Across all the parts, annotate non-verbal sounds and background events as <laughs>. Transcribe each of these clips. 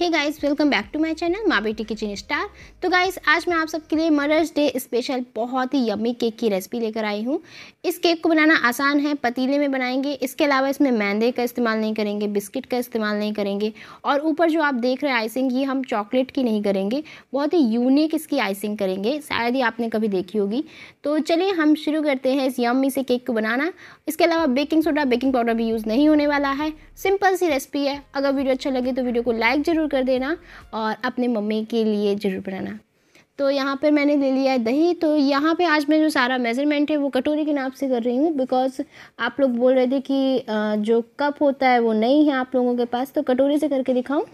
hey guys welcome back to my channel माँ बेटी kitchen star तो गाइस आज मैं आप सबके लिए मदर्स डे स्पेशल बहुत ही यमी केक की रेसिपी लेकर आई हूँ इस केक को बनाना आसान है पतीले में बनाएंगे इसके अलावा इसमें मैदे का इस्तेमाल नहीं करेंगे बिस्किट का इस्तेमाल नहीं करेंगे और ऊपर जो आप देख रहे हैं आइसिंग ये हम चॉकलेट की नहीं करेंगे बहुत ही यूनिक इसकी आइसिंग करेंगे शायद ही आपने कभी देखी होगी तो चलिए हम शुरू करते हैं इस यमी से केक को बनाना इसके अलावा बेकिंग सोडा बेकिंग पाउडर भी यूज़ नहीं होने वाला है सिंपल सी रेसिपी है अगर वीडियो अच्छा लगे तो वीडियो को लाइक ज़रूर ज़रूर कर देना और अपने मम्मी के लिए ज़रूर बनाना तो यहाँ पर मैंने ले लिया है दही तो यहाँ पे आज मैं जो सारा मेज़रमेंट है वो कटोरी के नाप से कर रही हूँ बिकॉज़ आप लोग बोल रहे थे कि जो कप होता है वो नहीं है आप लोगों के पास तो कटोरी से करके दिखाऊँ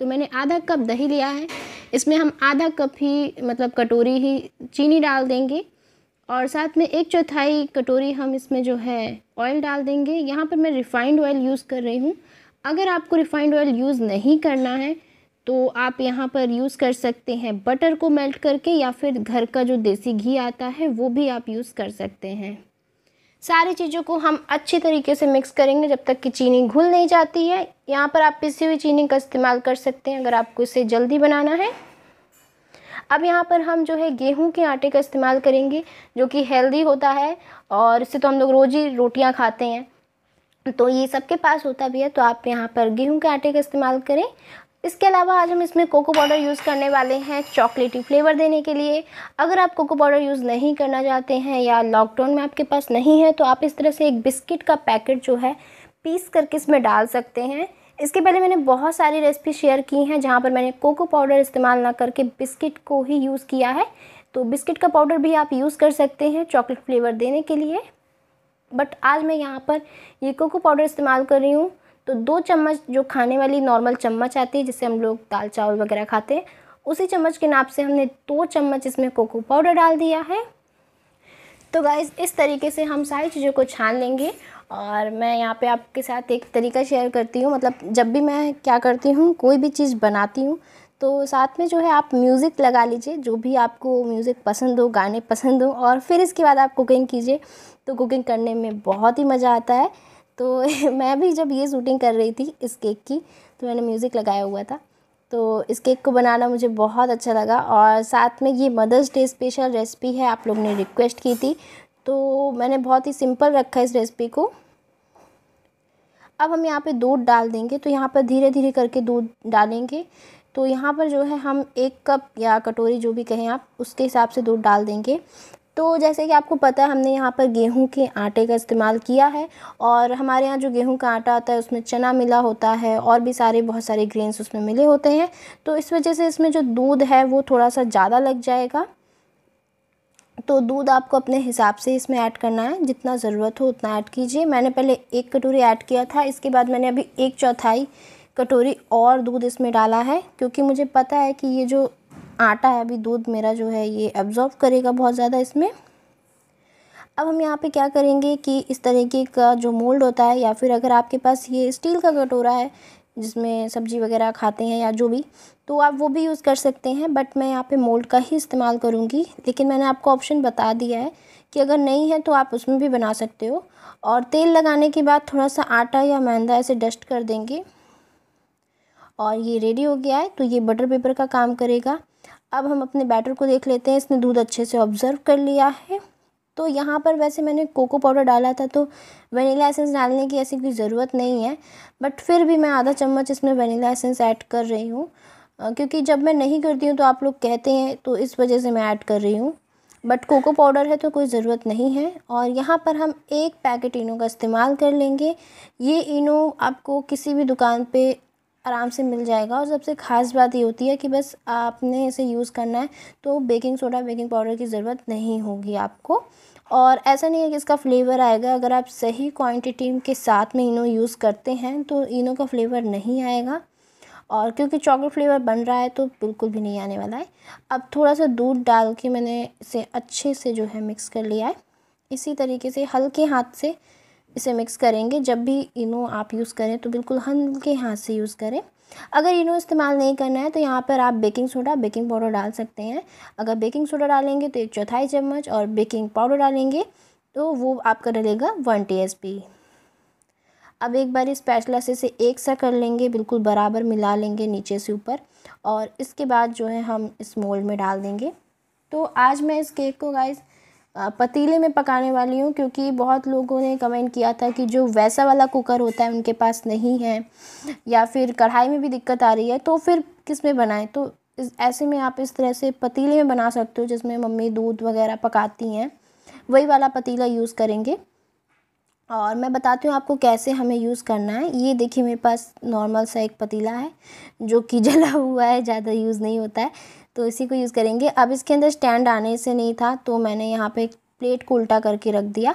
तो मैंने आधा कप दही लिया है इसमें हम आधा कप ही मतलब कटोरी ही चीनी डाल देंगे और साथ में एक चौथाई कटोरी हम इसमें जो है ऑयल डाल देंगे यहाँ पर मैं रिफ़ाइंड ऑयल यूज़ कर रही हूँ अगर आपको रिफ़ाइंड ऑयल यूज़ नहीं करना है तो आप यहाँ पर यूज़ कर सकते हैं बटर को मेल्ट करके या फिर घर का जो देसी घी आता है वो भी आप यूज़ कर सकते हैं सारी चीज़ों को हम अच्छे तरीके से मिक्स करेंगे जब तक कि चीनी घुल नहीं जाती है यहाँ पर आप पिसी हुई चीनी का इस्तेमाल कर सकते हैं अगर आपको इसे जल्दी बनाना है अब यहाँ पर हम जो है गेहूं के आटे का इस्तेमाल करेंगे जो कि हेल्दी होता है और इससे तो हम लोग रोज़ ही रोटियाँ खाते हैं तो ये सबके पास होता भी है तो आप यहाँ पर गेहूँ के आटे का इस्तेमाल करें इसके अलावा आज हम इसमें कोको पाउडर यूज़ करने वाले हैं चॉकलेटी फ्लेवर देने के लिए अगर आप कोको पाउडर यूज़ नहीं करना चाहते हैं या लॉकडाउन में आपके पास नहीं है तो आप इस तरह से एक बिस्किट का पैकेट जो है पीस करके इसमें डाल सकते हैं इसके पहले मैंने बहुत सारी रेसिपी शेयर की हैं जहाँ पर मैंने कोको पाउडर इस्तेमाल ना करके बिस्किट को ही यूज़ किया है तो बिस्किट का पाउडर भी आप यूज़ कर सकते हैं चॉकलेट फ्लेवर देने के लिए बट आज मैं यहाँ पर ये कोको पाउडर इस्तेमाल कर रही हूँ तो दो चम्मच जो खाने वाली नॉर्मल चम्मच आती है जिससे हम लोग दाल चावल वगैरह खाते हैं उसी चम्मच के नाप से हमने दो चम्मच इसमें कोको पाउडर डाल दिया है तो गाइज इस तरीके से हम सारी चीज़ों को छान लेंगे और मैं यहाँ पे आपके साथ एक तरीका शेयर करती हूँ मतलब जब भी मैं क्या करती हूँ कोई भी चीज़ बनाती हूँ तो साथ में जो है आप म्यूज़िक लगा लीजिए जो भी आपको म्यूज़िक पसंद हो गाने पसंद हो और फिर इसके बाद आप कुकिंग कीजिए तो कुकिंग करने में बहुत ही मज़ा आता है तो <laughs> मैं भी जब ये शूटिंग कर रही थी इस केक की तो मैंने म्यूज़िक लगाया हुआ था तो इस केक को बनाना मुझे बहुत अच्छा लगा और साथ में ये मदर्स डे स्पेशल रेसिपी है आप लोग ने रिक्वेस्ट की थी तो मैंने बहुत ही सिंपल रखा इस रेसिपी को अब हम यहाँ पे दूध डाल देंगे तो यहाँ पर धीरे धीरे करके दूध डालेंगे तो यहाँ पर जो है हम एक कप या कटोरी जो भी कहें आप उसके हिसाब से दूध डाल देंगे तो जैसे कि आपको पता है हमने यहाँ पर गेहूं के आटे का इस्तेमाल किया है और हमारे यहाँ जो गेहूं का आटा आता है उसमें चना मिला होता है और भी सारे बहुत सारे ग्रेन्स उसमें मिले होते हैं तो इस वजह से इसमें जो दूध है वो थोड़ा सा ज़्यादा लग जाएगा तो दूध आपको अपने हिसाब से इसमें ऐड करना है जितना ज़रूरत हो उतना ऐड कीजिए मैंने पहले एक कटोरी ऐड किया था इसके बाद मैंने अभी एक चौथाई कटोरी और दूध इसमें डाला है क्योंकि मुझे पता है कि ये जो आटा है अभी दूध मेरा जो है ये एब्ज़ॉर्ब करेगा बहुत ज़्यादा इसमें अब हम यहाँ पे क्या करेंगे कि इस तरीके का जो मोल्ड होता है या फिर अगर आपके पास ये स्टील का कटोरा है जिसमें सब्ज़ी वगैरह खाते हैं या जो भी तो आप वो भी यूज़ कर सकते हैं बट मैं यहाँ पे मोल्ड का ही इस्तेमाल करूँगी लेकिन मैंने आपको ऑप्शन बता दिया है कि अगर नहीं है तो आप उसमें भी बना सकते हो और तेल लगाने के बाद थोड़ा सा आटा या मैदा ऐसे डस्ट कर देंगे और ये रेडी हो गया है तो ये बटर पेपर का काम करेगा अब हम अपने बैटर को देख लेते हैं इसने दूध अच्छे से ऑब्ज़र्व कर लिया है तो यहाँ पर वैसे मैंने कोको पाउडर डाला था तो वनीला एसेंस डालने की ऐसी कोई ज़रूरत नहीं है बट फिर भी मैं आधा चम्मच इसमें वनीला एसेंस ऐड कर रही हूँ क्योंकि जब मैं नहीं करती हूँ तो आप लोग कहते हैं तो इस वजह से मैं ऐड कर रही हूँ बट कोको पाउडर है तो कोई ज़रूरत नहीं है और यहाँ पर हम एक पैकेट इनो का इस्तेमाल कर लेंगे ये इनो आपको किसी भी दुकान पे आराम से मिल जाएगा और सबसे ख़ास बात ये होती है कि बस आपने इसे यूज़ करना है तो बेकिंग सोडा बेकिंग पाउडर की ज़रूरत नहीं होगी आपको और ऐसा नहीं है कि इसका फ्लेवर आएगा अगर आप सही क्वांटिटी के साथ में इनो यूज़ करते हैं तो इनो का फ्लेवर नहीं आएगा और क्योंकि चॉकलेट फ्लेवर बन रहा है तो बिल्कुल भी नहीं आने वाला है अब थोड़ा सा दूध डाल के मैंने इसे अच्छे से जो है मिक्स कर लिया है इसी तरीके से हल्के हाथ से इसे मिक्स करेंगे जब भी इनो आप यूज़ करें तो बिल्कुल हल्के हाथ से यूज़ करें अगर इनो इस्तेमाल नहीं करना है तो यहाँ पर आप बेकिंग सोडा बेकिंग पाउडर डाल सकते हैं अगर बेकिंग सोडा डालेंगे तो एक चौथाई चम्मच और बेकिंग पाउडर डालेंगे तो वो आपका डलेगा वन टी अब एक बार इस पैचला से इसे एक सा कर लेंगे बिल्कुल बराबर मिला लेंगे नीचे से ऊपर और इसके बाद जो है हम इस मोल्ड में डाल देंगे तो आज मैं इस केक को गाइस पतीले में पकाने वाली हूँ क्योंकि बहुत लोगों ने कमेंट किया था कि जो वैसा वाला कुकर होता है उनके पास नहीं है या फिर कढ़ाई में भी दिक्कत आ रही है तो फिर किस में बनाएं तो इस ऐसे में आप इस तरह से पतीले में बना सकते हो जिसमें मम्मी दूध वगैरह पकाती हैं वही वाला पतीला यूज़ करेंगे और मैं बताती हूँ आपको कैसे हमें यूज़ करना है ये देखिए मेरे पास नॉर्मल सा एक पतीला है जो कि <laughs> जला हुआ है ज़्यादा यूज़ नहीं होता है तो इसी को यूज़ करेंगे अब इसके अंदर स्टैंड आने से नहीं था तो मैंने यहाँ पे प्लेट को उल्टा करके रख दिया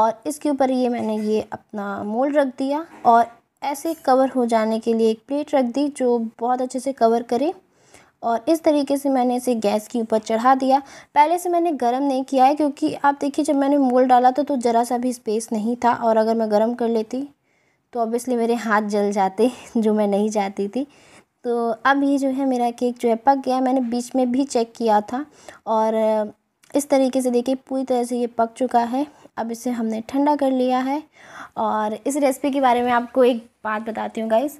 और इसके ऊपर ये मैंने ये अपना मोल्ड रख दिया और ऐसे कवर हो जाने के लिए एक प्लेट रख दी जो बहुत अच्छे से कवर करे और इस तरीके से मैंने इसे गैस के ऊपर चढ़ा दिया पहले से मैंने गर्म नहीं किया है क्योंकि आप देखिए जब मैंने मोल डाला था तो ज़रा सा भी स्पेस नहीं था और अगर मैं गर्म कर लेती तो ऑब्वियसली मेरे हाथ जल जाते <laughs> जो मैं नहीं जाती थी तो अब ये जो है मेरा केक जो है पक गया मैंने बीच में भी चेक किया था और इस तरीके से देखिए पूरी तरह से ये पक चुका है अब इसे हमने ठंडा कर लिया है और इस रेसिपी के बारे में आपको एक बात बताती हूँ गाइस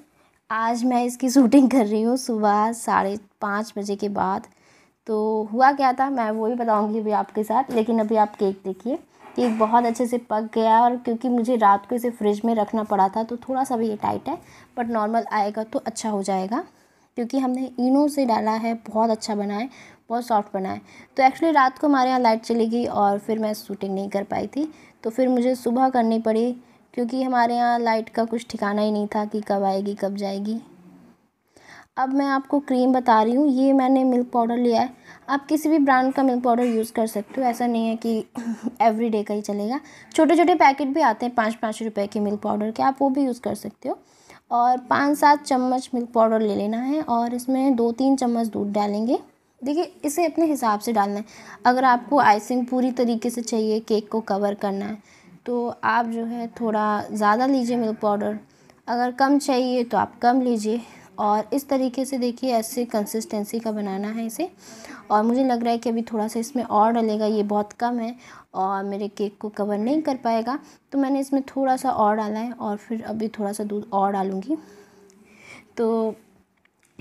आज मैं इसकी शूटिंग कर रही हूँ सुबह साढ़े पाँच बजे के बाद तो हुआ क्या था मैं वो भी बताऊँगी अभी आपके साथ लेकिन अभी आप केक देखिए केक बहुत अच्छे से पक गया और क्योंकि मुझे रात को इसे फ्रिज में रखना पड़ा था तो थोड़ा सा भी ये टाइट है बट नॉर्मल आएगा तो अच्छा हो जाएगा क्योंकि हमने इनो से डाला है बहुत अच्छा बना है बहुत सॉफ्ट बना है तो एक्चुअली रात को हमारे यहाँ लाइट चली गई और फिर मैं शूटिंग नहीं कर पाई थी तो फिर मुझे सुबह करनी पड़ी क्योंकि हमारे यहाँ लाइट का कुछ ठिकाना ही नहीं था कि कब आएगी कब जाएगी अब मैं आपको क्रीम बता रही हूँ ये मैंने मिल्क पाउडर लिया है आप किसी भी ब्रांड का मिल्क पाउडर यूज़ कर सकते हो ऐसा नहीं है कि एवरी <laughs> डे का ही चलेगा छोटे छोटे पैकेट भी आते हैं पाँच पाँच रुपए के मिल्क पाउडर के आप वो भी यूज़ कर सकते हो और पाँच सात चम्मच मिल्क पाउडर ले लेना है और इसमें दो तीन चम्मच दूध डालेंगे देखिए इसे अपने हिसाब से डालना है अगर आपको आइसिंग पूरी तरीके से चाहिए केक को कवर करना है तो आप जो है थोड़ा ज़्यादा लीजिए मिल्क पाउडर अगर कम चाहिए तो आप कम लीजिए और इस तरीके से देखिए ऐसे कंसिस्टेंसी का बनाना है इसे और मुझे लग रहा है कि अभी थोड़ा सा इसमें और डलेगा ये बहुत कम है और मेरे केक को कवर नहीं कर पाएगा तो मैंने इसमें थोड़ा सा और डाला है और फिर अभी थोड़ा सा दूध और डालूँगी तो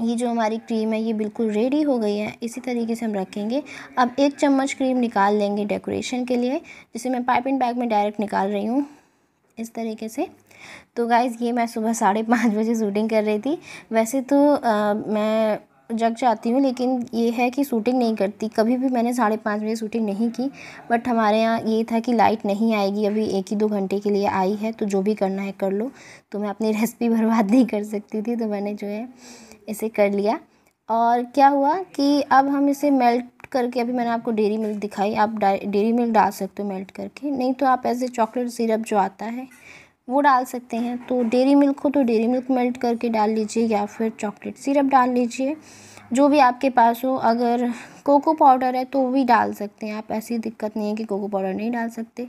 ये जो हमारी क्रीम है ये बिल्कुल रेडी हो गई है इसी तरीके से हम रखेंगे अब एक चम्मच क्रीम निकाल लेंगे डेकोरेशन के लिए जिसे मैं पाइपिंग बैग में डायरेक्ट निकाल रही हूँ इस तरीके से तो गाइज़ ये मैं सुबह साढ़े पाँच बजे शूटिंग कर रही थी वैसे तो आ, मैं जग जाती हूँ लेकिन ये है कि शूटिंग नहीं करती कभी भी मैंने साढ़े पाँच बजे शूटिंग नहीं की बट हमारे यहाँ ये था कि लाइट नहीं आएगी अभी एक ही दो घंटे के लिए आई है तो जो भी करना है कर लो तो मैं अपनी रेसिपी <laughs> बर्बाद नहीं कर सकती थी तो मैंने जो है इसे कर लिया और क्या हुआ कि अब हम इसे मेल्ट करके अभी मैंने आपको डेरी मिल्क दिखाई आप डेरी मिल्क डाल सकते हो मेल्ट करके नहीं तो आप ऐसे चॉकलेट सिरप जो आता है वो डाल सकते हैं तो डेरी मिल्क हो तो डेरी मिल्क मेल्ट करके डाल लीजिए या फिर चॉकलेट सिरप डाल लीजिए जो भी आपके पास हो अगर कोको पाउडर है तो वो भी डाल सकते हैं आप ऐसी दिक्कत नहीं है कि कोको पाउडर नहीं डाल सकते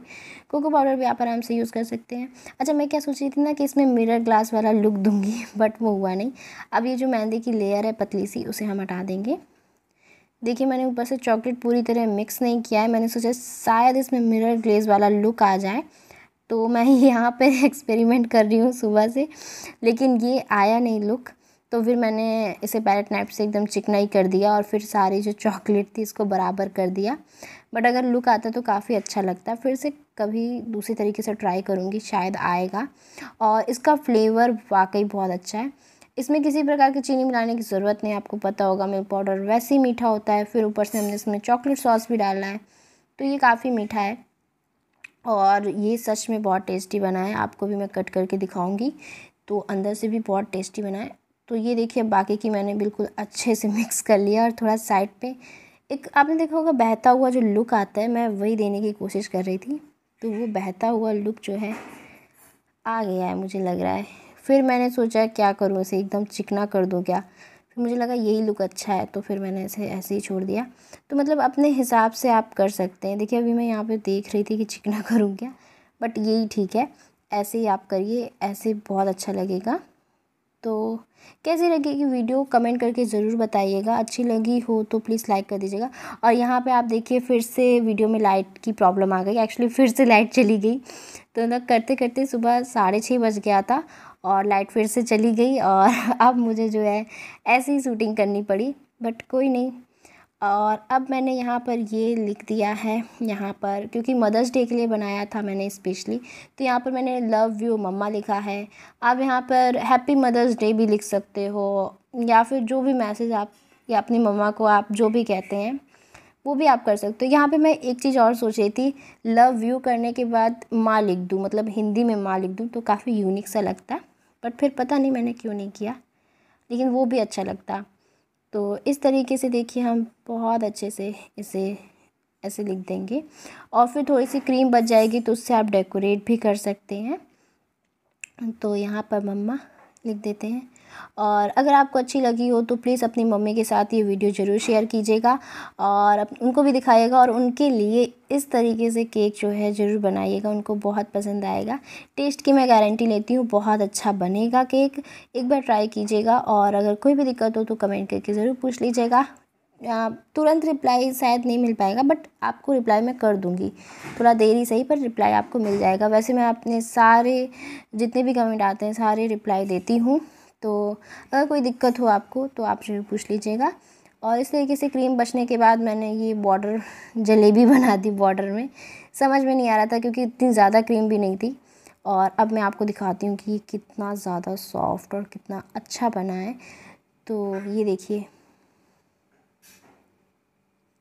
कोको पाउडर भी आप आराम से यूज़ कर सकते हैं अच्छा मैं क्या सोच रही थी ना कि इसमें मिरर ग्लास वाला लुक दूंगी बट <laughs> वो हुआ नहीं अब ये जो मेहंदी की लेयर है पतली सी उसे हम हटा देंगे देखिए मैंने ऊपर से चॉकलेट पूरी तरह मिक्स नहीं किया है मैंने सोचा शायद इसमें मिरर ग्लेस वाला लुक आ जाए तो मैं यहाँ पे एक्सपेरिमेंट <laughs> कर रही हूँ सुबह से लेकिन ये आया नहीं लुक तो फिर मैंने इसे पैरेट नाइफ से एकदम चिकनाई कर दिया और फिर सारी जो चॉकलेट थी इसको बराबर कर दिया बट अगर लुक आता तो काफ़ी अच्छा लगता फिर से कभी दूसरी तरीके से ट्राई करूँगी शायद आएगा और इसका फ्लेवर वाकई बहुत अच्छा है इसमें किसी प्रकार की चीनी मिलाने की ज़रूरत नहीं आपको पता होगा मिल्क पाउडर वैसे ही मीठा होता है फिर ऊपर से हमने इसमें चॉकलेट सॉस भी डाला है तो ये काफ़ी मीठा है और ये सच में बहुत टेस्टी बना है आपको भी मैं कट करके दिखाऊंगी तो अंदर से भी बहुत टेस्टी बना है तो ये देखिए बाकी की मैंने बिल्कुल अच्छे से मिक्स कर लिया और थोड़ा साइड पे एक आपने देखा होगा बहता हुआ जो लुक आता है मैं वही देने की कोशिश कर रही थी तो वो बहता हुआ लुक जो है आ गया है मुझे लग रहा है फिर मैंने सोचा क्या करूँ इसे एकदम चिकना कर दूँ क्या फिर मुझे लगा यही लुक अच्छा है तो फिर मैंने इसे ऐसे ही छोड़ दिया तो मतलब अपने हिसाब से आप कर सकते हैं देखिए अभी मैं यहाँ पे देख रही थी कि चिकना <laughs> करूँ क्या बट यही ठीक है ऐसे ही आप करिए ऐसे बहुत अच्छा लगेगा तो कैसी लगेगी वीडियो कमेंट करके ज़रूर बताइएगा अच्छी लगी हो तो प्लीज़ लाइक कर दीजिएगा और यहाँ पे आप देखिए फिर से वीडियो में लाइट की प्रॉब्लम आ गई एक्चुअली फिर से लाइट चली गई तो ना करते करते सुबह साढ़े छः बज गया था और लाइट फिर से चली गई और <laughs> अब मुझे जो है ऐसे ही शूटिंग करनी पड़ी बट कोई नहीं और अब मैंने यहाँ पर ये लिख दिया है यहाँ पर क्योंकि मदर्स डे के लिए बनाया था मैंने स्पेशली तो यहाँ पर मैंने लव यू मम्मा लिखा है आप यहाँ पर हैप्पी मदर्स डे भी लिख सकते हो या फिर जो भी मैसेज आप या अपनी मम्मा को आप जो भी कहते हैं वो भी आप कर सकते हो तो यहाँ पे मैं एक चीज़ और सोच रही थी लव यू करने के बाद माँ लिख दूँ मतलब हिंदी में माँ लिख दूँ तो काफ़ी यूनिक सा लगता बट फिर पता नहीं मैंने क्यों नहीं किया लेकिन वो भी अच्छा लगता तो इस तरीके से देखिए हम बहुत अच्छे से इसे ऐसे लिख देंगे और फिर थोड़ी सी क्रीम बच जाएगी तो उससे आप डेकोरेट भी कर सकते हैं तो यहाँ पर मम्मा लिख देते हैं और अगर आपको अच्छी लगी हो तो प्लीज़ अपनी मम्मी के साथ ये वीडियो ज़रूर शेयर कीजिएगा और उनको भी दिखाइएगा और उनके लिए इस तरीके से केक जो है ज़रूर बनाइएगा उनको बहुत पसंद आएगा टेस्ट की मैं गारंटी लेती हूँ बहुत अच्छा बनेगा केक एक बार ट्राई कीजिएगा और अगर कोई भी दिक्कत हो तो कमेंट करके ज़रूर पूछ लीजिएगा तुरंत रिप्लाई शायद नहीं मिल पाएगा बट आपको रिप्लाई मैं कर दूंगी थोड़ा देरी सही पर रिप्लाई आपको मिल जाएगा वैसे मैं अपने सारे जितने भी कमेंट आते हैं सारे रिप्लाई देती हूँ तो अगर कोई दिक्कत हो आपको तो आप ज़रूर पूछ लीजिएगा और इस तरीके से क्रीम बचने के बाद मैंने ये बॉर्डर जलेबी बना दी बॉर्डर में समझ में नहीं आ रहा था क्योंकि इतनी ज़्यादा क्रीम भी नहीं थी और अब मैं आपको दिखाती हूँ कि ये कितना ज़्यादा सॉफ्ट और कितना अच्छा बना है तो ये देखिए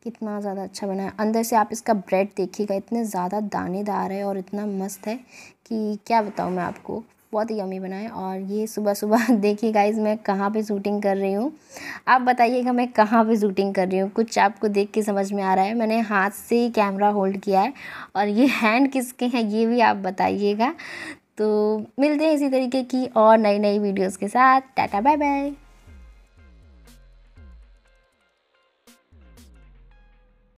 कितना ज़्यादा अच्छा बना है अंदर से आप इसका ब्रेड देखिएगा इतने ज़्यादा दानेदार है और इतना मस्त है कि क्या बताऊँ मैं आपको बहुत ही यमी बना है और ये सुबह सुबह <laughs> देखिए गाइज मैं कहाँ पे शूटिंग कर रही हूँ आप बताइएगा मैं कहाँ पे शूटिंग कर रही हूँ कुछ आपको देख के समझ में आ रहा है मैंने हाथ से ही कैमरा होल्ड किया है और ये हैंड किसके हैं ये भी आप बताइएगा तो मिलते हैं इसी तरीके की और नई नई वीडियोज़ के साथ टाटा बाय बाय